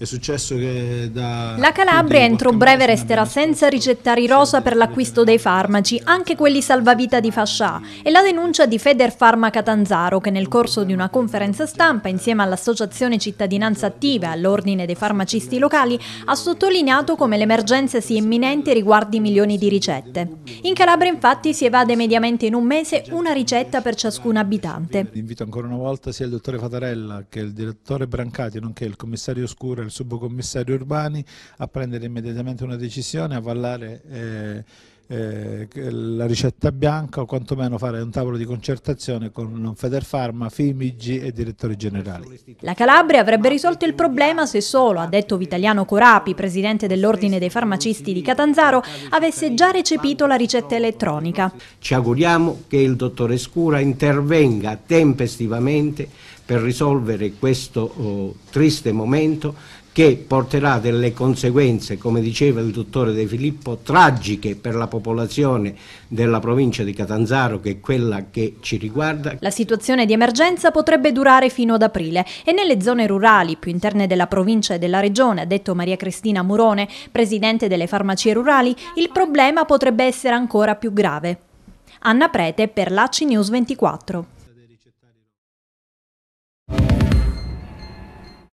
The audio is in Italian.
È successo che da... La Calabria entro breve resterà senza ricettari rosa per l'acquisto dei farmaci, anche quelli salvavita di Fascià, e la denuncia di Feder Pharma Catanzaro che nel corso di una conferenza stampa insieme all'Associazione Cittadinanza Attiva e all'Ordine dei Farmacisti Locali ha sottolineato come l'emergenza sia imminente riguardi milioni di ricette. In Calabria infatti si evade mediamente in un mese una ricetta per ciascun abitante. Invito ancora una volta sia il dottore Fatarella che il direttore Brancati, nonché il commissario Scura il subcommissario Urbani a prendere immediatamente una decisione, avallare eh, eh, la ricetta bianca o quantomeno fare un tavolo di concertazione con Federfarma, Fimigi e direttori generali. La Calabria avrebbe risolto il problema se solo, ha detto Vitaliano Corapi, presidente dell'Ordine dei Farmacisti di Catanzaro, avesse già recepito la ricetta elettronica. Ci auguriamo che il dottore Scura intervenga tempestivamente per risolvere questo oh, triste momento che porterà delle conseguenze, come diceva il dottore De Filippo, tragiche per la popolazione della provincia di Catanzaro, che è quella che ci riguarda. La situazione di emergenza potrebbe durare fino ad aprile e nelle zone rurali più interne della provincia e della regione, ha detto Maria Cristina Murone, presidente delle farmacie rurali, il problema potrebbe essere ancora più grave. Anna Prete per l'ACI News 24.